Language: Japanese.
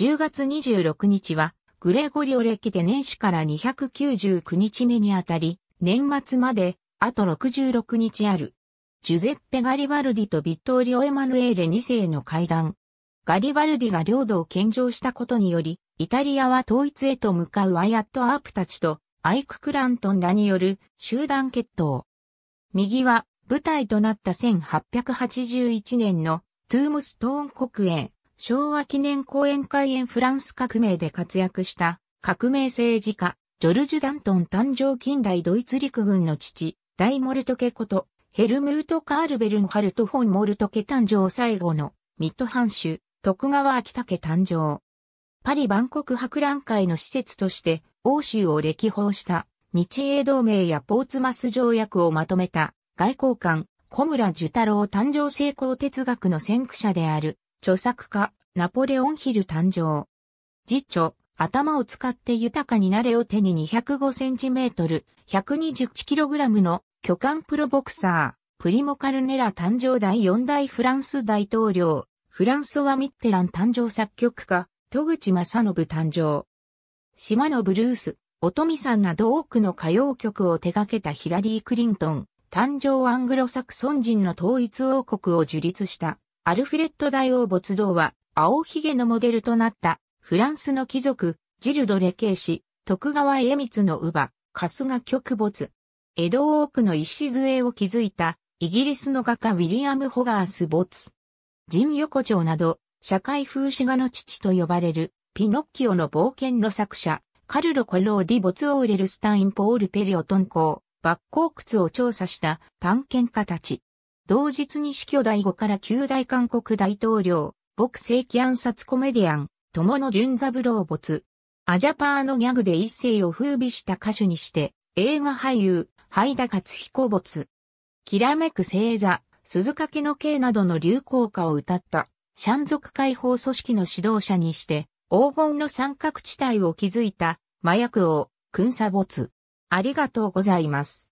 10月26日は、グレゴリオ歴で年始から299日目にあたり、年末まで、あと66日ある。ジュゼッペ・ガリバルディとビットーリオ・エマヌエーレ2世の会談。ガリバルディが領土を献上したことにより、イタリアは統一へと向かうワイアット・アープたちと、アイク・クラントンらによる集団決闘。右は、舞台となった1881年のトゥームストーン国営。昭和記念講演会演フランス革命で活躍した革命政治家、ジョルジュ・ダントン誕生近代ドイツ陸軍の父、大モルトケこと、ヘルムート・カールベルンハルト・フォン・モルトケ誕生最後の、ミッドハン徳川秋武誕生。パリ万国博覧会の施設として、欧州を歴訪した、日英同盟やポーツマス条約をまとめた、外交官、小村寿太郎誕生成功哲学の先駆者である、著作家、ナポレオンヒル誕生。辞著、頭を使って豊かになれを手に2 0 5トル、1 2 1ラムの巨漢プロボクサー、プリモカルネラ誕生第4代フランス大統領、フランソワ・ミッテラン誕生作曲家、戸口正信誕生。島のブルース、とみさんなど多くの歌謡曲を手掛けたヒラリー・クリントン、誕生アングロサクソン人の統一王国を樹立した。アルフレッド大王没道は、青ひげのモデルとなった、フランスの貴族、ジルド・レケーシ、徳川家光の乳母、春日極没。江戸多くの礎を築いた、イギリスの画家ウィリアム・ホガース没。ジン横丁など、社会風刺画の父と呼ばれる、ピノッキオの冒険の作者、カルロ・コローディ・ボツ・オーレル・スタイン・ポール・ペリオトン校、抜光窟を調査した探検家たち。同日に死去第5から9代韓国大統領、牧世紀暗殺コメディアン、友野淳三郎没。アジャパーのギャグで一世を風靡した歌手にして、映画俳優、ハイダ勝彦没。きらめく星座、鈴掛の刑などの流行歌を歌った、シャン族解放組織の指導者にして、黄金の三角地帯を築いた、麻薬王、君差没。ありがとうございます。